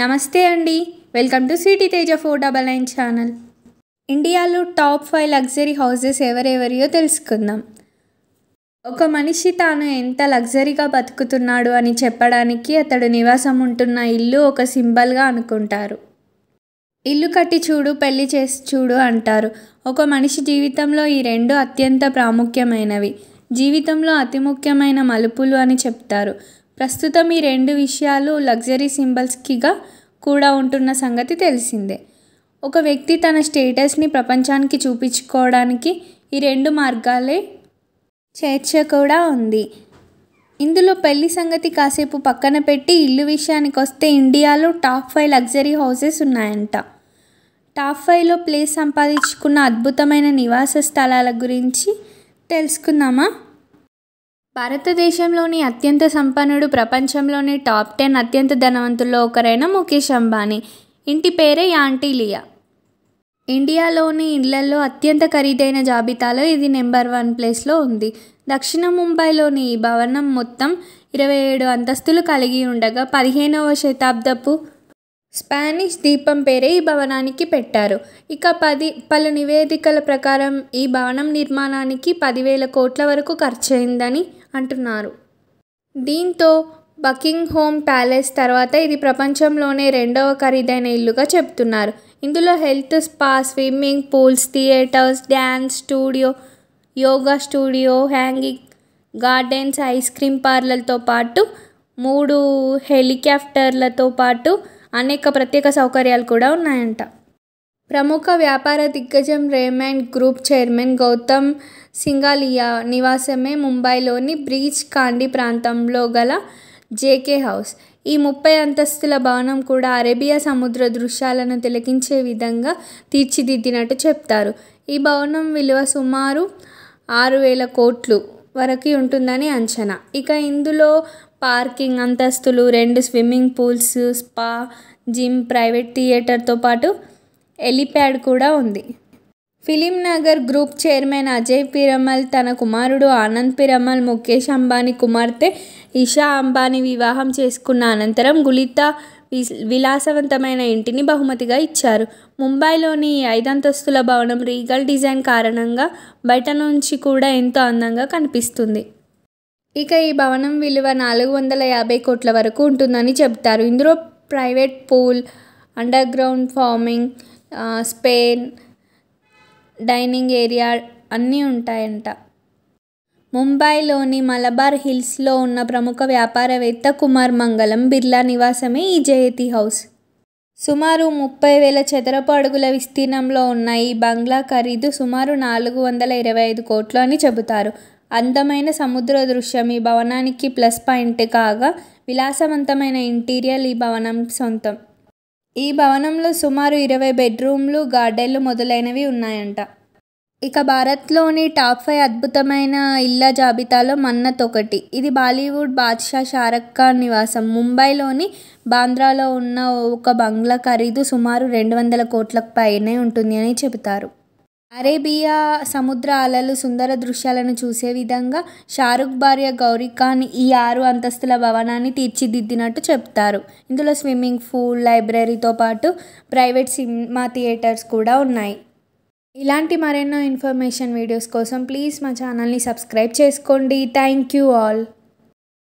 నమస్తే అండి welcome to city Teja four double nine channel ఇండియాలో టాప్ ఫైవ్ లగ్జరీ హౌసెస్ ఎవరెవరియో తెలుసుకుందాం ఒక మనిషి తాను ఎంత లగ్జరీగా బతుకుతున్నాడు అని చెప్పడానికి అతడు నివాసం ఉంటున్న ఇల్లు ఒక సింబల్గా అనుకుంటారు ఇల్లు కట్టి చూడు పెళ్లి చేసి చూడు అంటారు ఒక మనిషి జీవితంలో ఈ రెండు అత్యంత ప్రాముఖ్యమైనవి జీవితంలో అతి ముఖ్యమైన మలుపులు అని చెప్తారు ప్రస్తుతం ఈ రెండు విషయాలు లగ్జరీ సింబల్స్కిగా కూడా ఉంటున్న సంగతి తెలిసిందే ఒక వ్యక్తి తన స్టేటస్ని ప్రపంచానికి చూపించుకోవడానికి ఈ రెండు మార్గాలే చేర్చ కూడా ఉంది ఇందులో పెళ్లి సంగతి కాసేపు పక్కన పెట్టి ఇల్లు విషయానికి వస్తే ఇండియాలో టాప్ ఫైవ్ లగ్జరీ హౌసెస్ ఉన్నాయంట టాప్ ఫైవ్లో ప్లేస్ సంపాదించుకున్న అద్భుతమైన నివాస స్థలాల గురించి తెలుసుకుందామా భారతదేశంలోని అత్యంత సంపన్నుడు ప్రపంచంలోని టాప్ టెన్ అత్యంత ధనవంతుల్లో ఒకరైన ముఖేష్ అంబానీ ఇంటి పేరే యాంటీలియా ఇండియాలోని ఇళ్లలో అత్యంత ఖరీదైన జాబితాలో ఇది నెంబర్ వన్ ప్లేస్లో ఉంది దక్షిణ ముంబైలోని ఈ భవనం మొత్తం ఇరవై ఏడు అంతస్తులు కలిగి ఉండగా పదిహేనవ శతాబ్దపు స్పానిష్ దీపం పేరే ఈ భవనానికి పెట్టారు ఇక పది పలు నివేదికల ప్రకారం ఈ భవనం నిర్మాణానికి పదివేల కోట్ల వరకు అయిందని అంటున్నారు దీంతో బకింగ్ హోమ్ ప్యాలెస్ తర్వాత ఇది ప్రపంచంలోనే రెండవ ఖరీదైన ఇల్లుగా చెప్తున్నారు ఇందులో health spa swimming pools theatres dance studio yoga studio hanging gardens ice cream పార్లర్తో పాటు మూడు హెలికాప్టర్లతో పాటు అనేక ప్రత్యేక సౌకర్యాలు కూడా ఉన్నాయంట ప్రముఖ వ్యాపార దిగ్గజం Raymond group chairman Gautam Singhania నివాసమే ముంబైలోని బ్రీచ్ కాండి ప్రాంతంలో గల జేకే హౌస్ ఈ ముప్పై అంతస్తుల భవనం కూడా అరేబియా సముద్ర దృశ్యాలను తిలకించే విధంగా తీర్చిదిద్దినట్టు చెప్తారు ఈ భవనం విలువ సుమారు ఆరు వేల కోట్లు వరకు ఉంటుందని అంచనా ఇక ఇందులో పార్కింగ్ అంతస్తులు రెండు swimming pools spa gym private థియేటర్తో పాటు ఎలిప్యాడ్ కూడా ఉంది film Nagar group chairman Ajay Piramal తన కుమారుడు ఆనంద్ పిరమల్ ముఖేష్ అంబానీ కుమార్తె ఇషా అంబానీ వివాహం చేసుకున్న అనంతరం గులిత విలాసవంతమైన ఇంటిని బహుమతిగా ఇచ్చారు ముంబైలోని ఐదంతస్తుల భవనం రీగల్ డిజైన్ కారణంగా బయట నుంచి కూడా ఎంతో అందంగా కనిపిస్తుంది ఇక ఈ భవనం విలువ నాలుగు వందల యాభై కోట్ల వరకు ఉంటుందని చెప్తారు ఇందులో private pool underground farming Spain dining area అన్నీ ఉంటాయంట ముంబైలోని మలబార్ హిల్స్లో ఉన్న ప్రముఖ వ్యాపారవేత్త కుమార్ మంగళం బిర్లా నివాసమే ఈ జయతి హౌస్ సుమారు ముప్పై వేల చదరపు అడుగుల విస్తీర్ణంలో ఉన్న ఈ బంగ్లా ఖరీదు సుమారు నాలుగు వందల ఇరవై ఐదు కోట్లు అని చెబుతారు అందమైన సముద్ర దృశ్యం ఈ భవనానికి ప్లస్ పాయింట్ కాగా విలాసవంతమైన ఇంటీరియర్ ఈ భవనం సొంతం ఈ భవనంలో సుమారు ఇరవై బెడ్రూమ్లు గార్డెన్లు మొదలైనవి ఉన్నాయంట ఇక భారత్లోని టాప్ ఫైవ్ అద్భుతమైన ఇళ్ళ జాబితాలో మన్నత్ ఒకటి ఇది బాలీవుడ్ బాద్షా షారక్ ఖాన్ నివాసం ముంబైలోని బాంద్రాలో ఉన్న ఒక బంగ్లా ఖరీదు సుమారు రెండు వందల కోట్లకు పైనే ఉంటుంది అని చెబుతారు అరేబియా సముద్ర అలలు సుందర దృశ్యాలను చూసే విధంగా షారుఖ్ భార్య గౌరీ ఖాన్ ఈ ఆరు అంతస్తుల భవనాన్ని తీర్చిదిద్దినట్టు చెప్తారు ఇందులో స్విమ్మింగ్ పూల్ లైబ్రరీతో పాటు ప్రైవేట్ సినిమా థియేటర్స్ కూడా ఉన్నాయి ఇలాంటి మరెన్నో ఇన్ఫర్మేషన్ వీడియోస్ కోసం ప్లీజ్ మా ఛానల్ని సబ్స్క్రైబ్ చేసుకోండి థ్యాంక్ యూ ఆల్